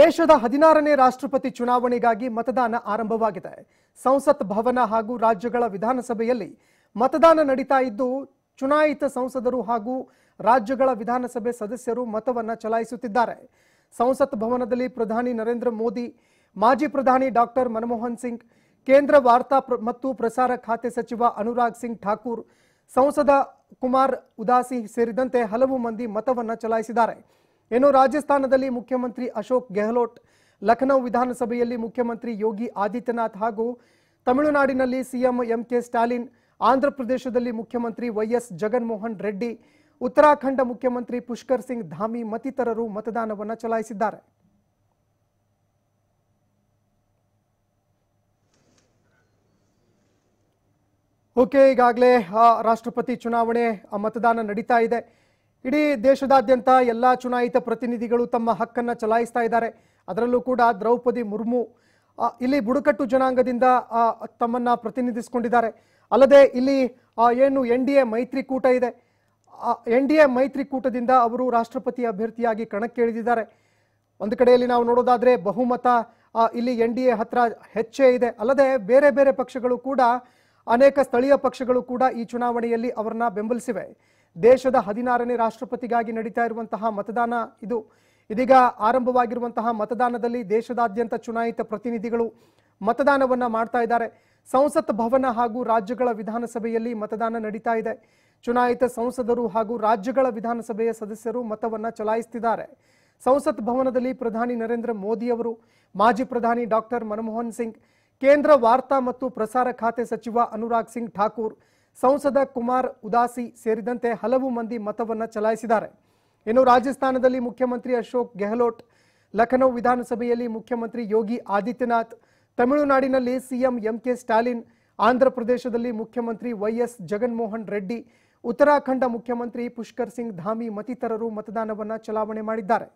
ದೇಶದ ಹದಿನಾರನೇ ರಾಷ್ಟ್ರಪತಿ ಚುನಾವಣೆಗಾಗಿ ಮತದಾನ ಆರಂಭವಾಗಿದೆ ಸಂಸತ್ ಭವನ ಹಾಗೂ ರಾಜ್ಯಗಳ ವಿಧಾನಸಭೆಯಲ್ಲಿ ಮತದಾನ ನಡೀತಾ ಇದ್ದು ಚುನಾಯಿತ ಸಂಸದರು ಹಾಗೂ ರಾಜ್ಯಗಳ ವಿಧಾನಸಭೆ ಸದಸ್ಯರು ಮತವನ್ನು ಚಲಾಯಿಸುತ್ತಿದ್ದಾರೆ ಸಂಸತ್ ಭವನದಲ್ಲಿ ಪ್ರಧಾನಿ ನರೇಂದ್ರ ಮೋದಿ ಮಾಜಿ ಪ್ರಧಾನಿ ಡಾಕ್ಟರ್ ಮನಮೋಹನ್ ಸಿಂಗ್ ಕೇಂದ್ರ ವಾರ್ತಾ ಮತ್ತು ಪ್ರಸಾರ ಖಾತೆ ಸಚಿವ ಅನುರಾಗ್ ಸಿಂಗ್ ಠಾಕೂರ್ ಸಂಸದ ಕುಮಾರ್ ಉದಾಸಿ ಸೇರಿದಂತೆ ಹಲವು ಮಂದಿ ಮತವನ್ನು ಚಲಾಯಿಸಿದ್ದಾರೆ ಇನ್ನು ರಾಜಸ್ಥಾನದಲ್ಲಿ ಮುಖ್ಯಮಂತ್ರಿ ಅಶೋಕ್ ಗೆಹ್ಲೋಟ್ ಲಖನೌ ವಿಧಾನಸಭೆಯಲ್ಲಿ ಮುಖ್ಯಮಂತ್ರಿ ಯೋಗಿ ಆದಿತ್ಯನಾಥ್ ಹಾಗೂ ತಮಿಳುನಾಡಿನಲ್ಲಿ ಸಿಎಂ ಎಂಕೆ ಸ್ಟಾಲಿನ್ ಆಂಧ್ರಪ್ರದೇಶದಲ್ಲಿ ಮುಖ್ಯಮಂತ್ರಿ ವೈಎಸ್ ಜಗನ್ಮೋಹನ್ ರೆಡ್ಡಿ ಉತ್ತರಾಖಂಡ ಮುಖ್ಯಮಂತ್ರಿ ಪುಷ್ಕರ್ ಸಿಂಗ್ ಧಾಮಿ ಮತ್ತಿತರರು ಮತದಾನವನ್ನು ಚಲಾಯಿಸಿದ್ದಾರೆ ಓಕೆ ಈಗಾಗಲೇ ರಾಷ್ಟ್ರಪತಿ ಚುನಾವಣೆ ಮತದಾನ ನಡೀತಾ ಇದೆ ಇಡೀ ದೇಶದಾದ್ಯಂತ ಎಲ್ಲ ಚುನಾಯಿತ ಪ್ರತಿನಿಧಿಗಳು ತಮ್ಮ ಹಕ್ಕನ್ನು ಚಲಾಯಿಸ್ತಾ ಇದ್ದಾರೆ ಅದರಲ್ಲೂ ಕೂಡ ದ್ರೌಪದಿ ಮುರ್ಮು ಇಲ್ಲಿ ಬುಡಕಟ್ಟು ಜನಾಂಗದಿಂದ ತಮ್ಮನ್ನ ಪ್ರತಿನಿಧಿಸಿಕೊಂಡಿದ್ದಾರೆ ಅಲ್ಲದೆ ಇಲ್ಲಿ ಏನು ಎನ್ ಡಿ ಎ ಮೈತ್ರಿಕೂಟ ಇದೆ ಎನ್ ಡಿ ಎ ಮೈತ್ರಿಕೂಟದಿಂದ ಅವರು ರಾಷ್ಟ್ರಪತಿ ಅಭ್ಯರ್ಥಿಯಾಗಿ ಇಳಿದಿದ್ದಾರೆ ಒಂದು ಕಡೆಯಲ್ಲಿ ನಾವು ನೋಡೋದಾದ್ರೆ ಬಹುಮತ ಇಲ್ಲಿ ಎನ್ ಡಿ ಎ ಹತ್ರ ಹೆಚ್ಚೇ ಇದೆ ಅಲ್ಲದೆ ಬೇರೆ ಬೇರೆ ಪಕ್ಷಗಳು ಕೂಡ ಅನೇಕ ಸ್ಥಳೀಯ ಪಕ್ಷಗಳು ಕೂಡ ಈ ಚುನಾವಣೆಯಲ್ಲಿ ಅವರನ್ನ ಬೆಂಬಲಿಸಿವೆ ದೇಶದ ಹದಿನಾರನೇ ರಾಷ್ಟ್ರಪತಿಗಾಗಿ ನಡೀತಾ ಇರುವಂತಹ ಮತದಾನ ಇದು ಇದೀಗ ಆರಂಭವಾಗಿರುವಂತಹ ಮತದಾನದಲ್ಲಿ ದೇಶದಾದ್ಯಂತ ಚುನಾಯಿತ ಪ್ರತಿನಿಧಿಗಳು ಮತದಾನವನ್ನ ಮಾಡ್ತಾ ಇದ್ದಾರೆ ಸಂಸತ್ ಭವನ ಹಾಗೂ ರಾಜ್ಯಗಳ ವಿಧಾನಸಭೆಯಲ್ಲಿ ಮತದಾನ ನಡೀತಾ ಇದೆ ಚುನಾಯಿತ ಸಂಸದರು ಹಾಗೂ ರಾಜ್ಯಗಳ ವಿಧಾನಸಭೆಯ ಸದಸ್ಯರು ಮತವನ್ನ ಚಲಾಯಿಸುತ್ತಿದ್ದಾರೆ ಸಂಸತ್ ಭವನದಲ್ಲಿ ಪ್ರಧಾನಿ ನರೇಂದ್ರ ಮೋದಿ ಅವರು ಮಾಜಿ ಪ್ರಧಾನಿ ಡಾಕ್ಟರ್ ಮನಮೋಹನ್ ಸಿಂಗ್ ಕೇಂದ್ರ ವಾರ್ತಾ ಮತ್ತು ಪ್ರಸಾರ ಖಾತೆ ಸಚಿವ ಅನುರಾಗ್ ಸಿಂಗ್ ಠಾಕೂರ್ ಸಂಸದ ಕುಮಾರ್ ಉದಾಸಿ ಸೇರಿದಂತೆ ಹಲವು ಮಂದಿ ಮತವನ್ನು ಚಲಾಯಿಸಿದ್ದಾರೆ ಇನ್ನು ರಾಜಸ್ಥಾನದಲ್ಲಿ ಮುಖ್ಯಮಂತ್ರಿ ಅಶೋಕ್ ಗೆಹ್ಲೋಟ್ ಲಖನೌ ವಿಧಾನಸಭೆಯಲ್ಲಿ ಮುಖ್ಯಮಂತ್ರಿ ಯೋಗಿ ಆದಿತ್ಯನಾಥ್ ತಮಿಳುನಾಡಿನಲ್ಲಿ ಸಿಎಂ ಎಂಕೆ ಸ್ಟಾಲಿನ್ ಆಂಧ್ರ ಪ್ರದೇಶದಲ್ಲಿ ಮುಖ್ಯಮಂತ್ರಿ ವೈಎಸ್ ಜಗನ್ಮೋಹನ್ ರೆಡ್ಡಿ ಉತ್ತರಾಖಂಡ ಮುಖ್ಯಮಂತ್ರಿ ಪುಷ್ಕರ್ ಸಿಂಗ್ ಧಾಮಿ ಮತ್ತಿತರರು ಮತದಾನವನ್ನು ಚಲಾವಣೆ ಮಾಡಿದ್ದಾರೆ